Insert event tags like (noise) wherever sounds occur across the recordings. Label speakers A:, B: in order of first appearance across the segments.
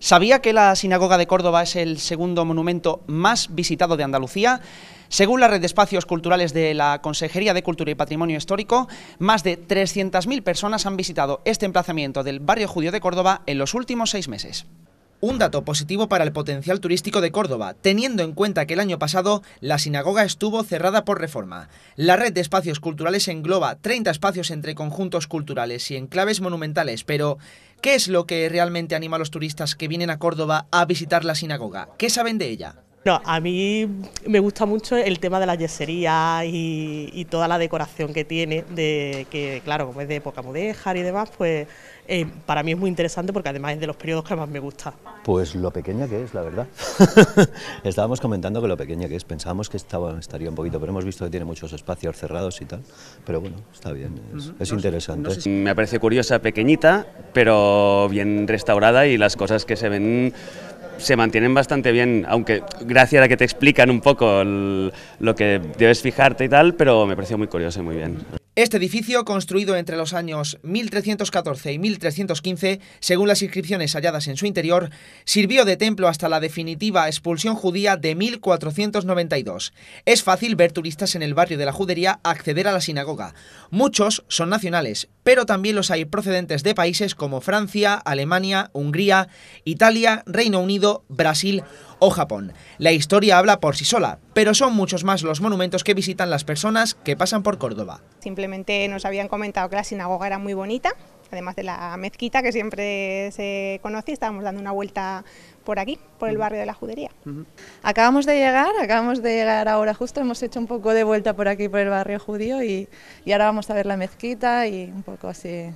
A: ¿Sabía que la Sinagoga de Córdoba es el segundo monumento más visitado de Andalucía? Según la Red de Espacios Culturales de la Consejería de Cultura y Patrimonio Histórico, más de 300.000 personas han visitado este emplazamiento del barrio judío de Córdoba en los últimos seis meses. Un dato positivo para el potencial turístico de Córdoba, teniendo en cuenta que el año pasado la sinagoga estuvo cerrada por reforma. La red de espacios culturales engloba 30 espacios entre conjuntos culturales y enclaves monumentales, pero ¿qué es lo que realmente anima a los turistas que vienen a Córdoba a visitar la sinagoga? ¿Qué saben de ella? No, a mí me gusta mucho el tema de la yesería y, toda la decoración que tiene, de que claro, como es de época mudéjar y demás, pues eh, para mí es muy interesante porque además es de los periodos que más me
B: gusta. Pues lo pequeña que es, la verdad. (laughs) Estábamos comentando que lo pequeña que es. Pensábamos que estaba, estaría un poquito, pero hemos visto que tiene muchos espacios cerrados y tal. Pero bueno, está bien, es, interesante. Me parece curiosa, pequeñita, pero bien restaurada y las cosas que se ven se mantienen bastante bien, aunque gracias a que te explican un poco lo que debes fijarte y tal, pero me pareció muy curioso y muy bien.
A: Este edificio, construido entre los años 1314 y 1315, según las inscripciones halladas en su interior, sirvió de templo hasta la definitiva expulsión judía de 1492. Es fácil ver turistas en el barrio de la Judería acceder a la sinagoga. Muchos son nacionales, pero también los hay procedentes de países como Francia, Alemania, Hungría, Italia, Reino Unido, Brasil o Japón. La historia habla por sí sola, pero son muchos más los monumentos que visitan las personas que pasan por Córdoba. Simplemente nos habían comentado que la sinagoga era muy bonita, además de la mezquita que siempre se conoce, estábamos dando una vuelta por aquí, por el barrio de la Judería. Acabamos de llegar, acabamos de llegar ahora justo, hemos hecho un poco de vuelta por aquí, por el barrio judío, y ahora vamos a ver la mezquita y un poco así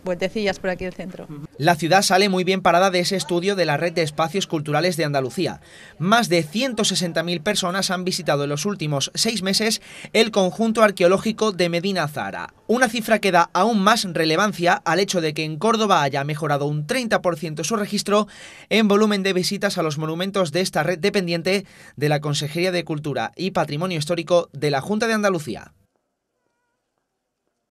A: por aquí del centro. La ciudad sale muy bien parada de ese estudio de la Red de Espacios Culturales de Andalucía. Más de 160.000 personas han visitado en los últimos seis meses el conjunto arqueológico de Medina Zara. Una cifra que da aún más relevancia al hecho de que en Córdoba haya mejorado un 30% su registro en volumen de visitas a los monumentos de esta red dependiente de la Consejería de Cultura y Patrimonio Histórico de la Junta de Andalucía.